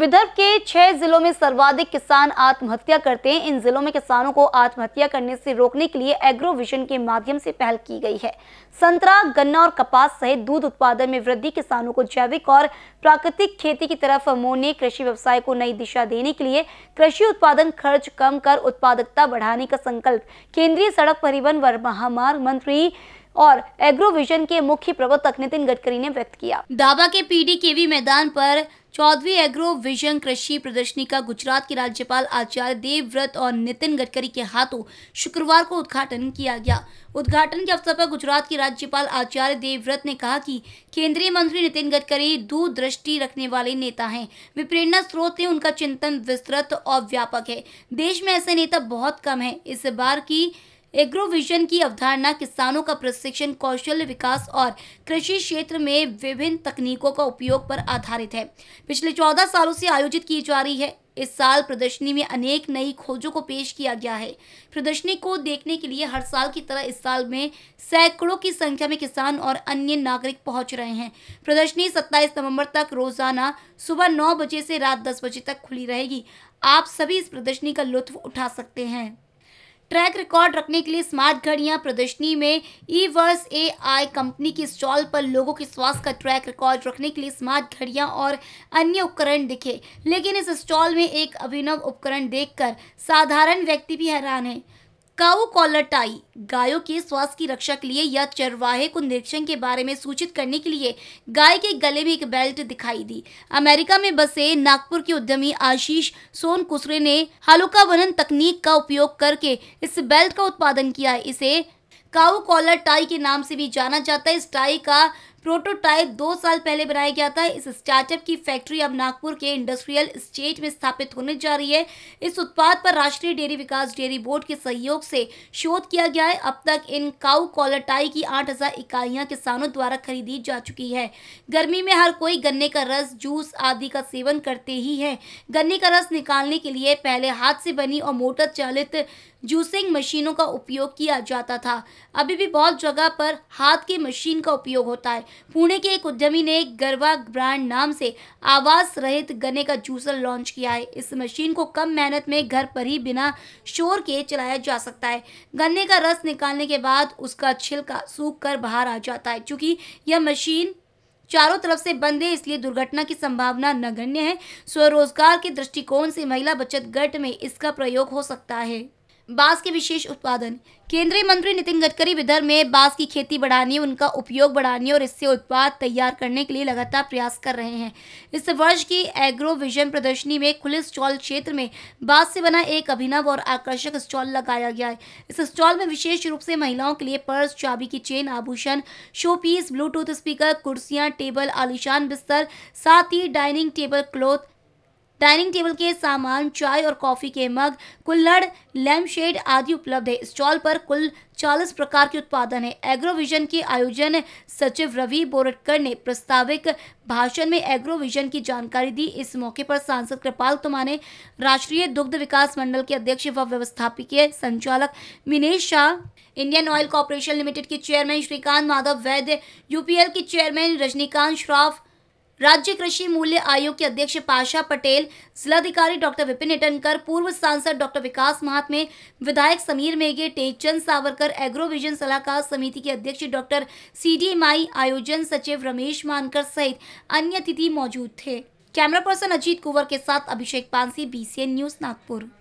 विदर्भ के छह जिलों में सर्वाधिक किसान आत्महत्या करते हैं इन जिलों में किसानों को आत्महत्या करने से रोकने के लिए एग्रोविजन के माध्यम से पहल की गई है संतरा गन्ना और कपास सहित दूध उत्पादन में वृद्धि किसानों को जैविक और प्राकृतिक खेती की तरफ मोड़ने कृषि व्यवसाय को नई दिशा देने के लिए कृषि उत्पादन खर्च कम कर उत्पादकता बढ़ाने का संकल्प केंद्रीय सड़क परिवहन व महामार्ग मंत्री और एग्रोविजन के मुख्य प्रवर्तक नितिन गडकरी ने व्यक्त किया दाबा के पीडी केवी मैदान पर चौदवी एग्रो विजन कृषि प्रदर्शनी का गुजरात के राज्यपाल आचार्य देवव्रत और नितिन गडकरी के हाथों शुक्रवार को उद्घाटन किया गया उद्घाटन के अवसर पर गुजरात के राज्यपाल आचार्य देवव्रत ने कहा कि केंद्रीय मंत्री नितिन गडकरी दूरदृष्टि रखने वाले नेता हैं वे प्रेरणा स्रोत है उनका चिंतन विस्तृत और व्यापक है देश में ऐसे नेता बहुत कम है इस बार की एग्रोविजन की अवधारणा किसानों का प्रशिक्षण कौशल विकास और कृषि क्षेत्र में विभिन्न तकनीकों का उपयोग पर आधारित है पिछले चौदह सालों से आयोजित की जा रही है इस साल प्रदर्शनी में अनेक नई खोजों को पेश किया गया है प्रदर्शनी को देखने के लिए हर साल की तरह इस साल में सैकड़ों की संख्या में किसान और अन्य नागरिक पहुंच रहे हैं प्रदर्शनी 27 नवंबर तक रोजाना सुबह 9 बजे से रात 10 बजे तक खुली रहेगी आप सभी इस प्रदर्शनी का लुत्फ उठा सकते हैं ट्रैक रिकॉर्ड रखने के लिए स्मार्ट घड़ियां प्रदर्शनी में ई वर्स ए आई कंपनी की स्टॉल पर लोगों के स्वास्थ्य का ट्रैक रिकॉर्ड रखने के लिए स्मार्ट घड़ियां और अन्य उपकरण दिखे लेकिन इस स्टॉल में एक अभिनव उपकरण देखकर साधारण व्यक्ति भी हैरान है काउ कॉलर टाई गायों के स्वास्थ्य की रक्षा के लिए या चरवाहे को निरीक्षण के बारे में सूचित करने के लिए गाय के गले में एक बेल्ट दिखाई दी अमेरिका में बसे नागपुर के उद्यमी आशीष सोन कुसरे ने हालुका वनन तकनीक का उपयोग करके इस बेल्ट का उत्पादन किया है इसे काउ कॉलर टाई के नाम से भी जाना जाता है इस टाई का प्रोटोटाइप दो साल पहले बनाया गया था इस स्टार्टअप की फैक्ट्री अब नागपुर के इंडस्ट्रियल स्टेट में स्थापित होने जा रही है इस उत्पाद पर राष्ट्रीय डेयरी विकास डेयरी बोर्ड के सहयोग से शोध किया गया है अब तक इन काउ कॉलरटाई की हज़ार इकाइयां किसानों द्वारा खरीदी जा चुकी है गर्मी में हर कोई गन्ने का रस जूस आदि का सेवन करते ही है गन्ने का रस निकालने के लिए पहले हाथ से बनी और मोटर चालित जूसिंग मशीनों का उपयोग किया जाता था अभी भी बहुत जगह पर हाथ की मशीन का उपयोग होता है पुणे के एक उद्यमी ने गरवा ब्रांड नाम से आवास रहित गन्ने का जूसर लॉन्च किया है इस मशीन को कम मेहनत में घर पर ही बिना शोर के चलाया जा सकता है गन्ने का रस निकालने के बाद उसका छिलका सूख कर बाहर आ जाता है चूँकि यह मशीन चारों तरफ से बंद है इसलिए दुर्घटना की संभावना नगण्य है स्वरोजगार के दृष्टिकोण से महिला बचत गट में इसका प्रयोग हो सकता है बांस के विशेष उत्पादन केंद्रीय मंत्री नितिन गडकरी विदर्भ में बांस की खेती बढ़ाने उनका उपयोग बढ़ाने और इससे उत्पाद तैयार करने के लिए लगातार प्रयास कर रहे हैं इस वर्ष की एग्रो विजन प्रदर्शनी में खुले स्टॉल क्षेत्र में बांस से बना एक अभिनव और आकर्षक स्टॉल लगाया गया है इस स्टॉल में विशेष रूप से महिलाओं के लिए पर्स चाबी की चेन आभूषण शो पीस ब्लूटूथ स्पीकर कुर्सियाँ टेबल आलिशान बिस्तर साथ ही dining table cloth dining table के सामान चाय और कॉफ़ी के मग लैम्प लैम्पशेड आदि उपलब्ध है स्टॉल पर कुल 40 प्रकार के उत्पादन है एग्रोविजन के आयोजन सचिव रवि बोरटकर ने प्रस्तावित भाषण में एग्रोविजन की जानकारी दी इस मौके पर सांसद कृपाल तुमा ने राष्ट्रीय दुग्ध विकास मंडल के अध्यक्ष व व्यवस्थापकीय संचालक Minesh Shah Indian Oil Corporation Limited के चेयरमैन श्रीकांत माधव वैद्य यूपीएल के चेयरमैन रजनीकांत श्रॉफ राज्य कृषि मूल्य आयोग के अध्यक्ष पाशा पटेल जिलाधिकारी डॉक्टर विपिन इटनकर पूर्व सांसद डॉक्टर विकास महात्मे विधायक समीर मेघे टेकचंद सावरकर एग्रोविजन सलाहकार समिति के अध्यक्ष डॉक्टर सीडीएमआई आयोजन सचिव रमेश मानकर सहित अन्य अतिथि मौजूद थे कैमरा पर्सन अजीत कुंवर के साथ अभिषेक पानसी बीसीएन न्यूज नागपुर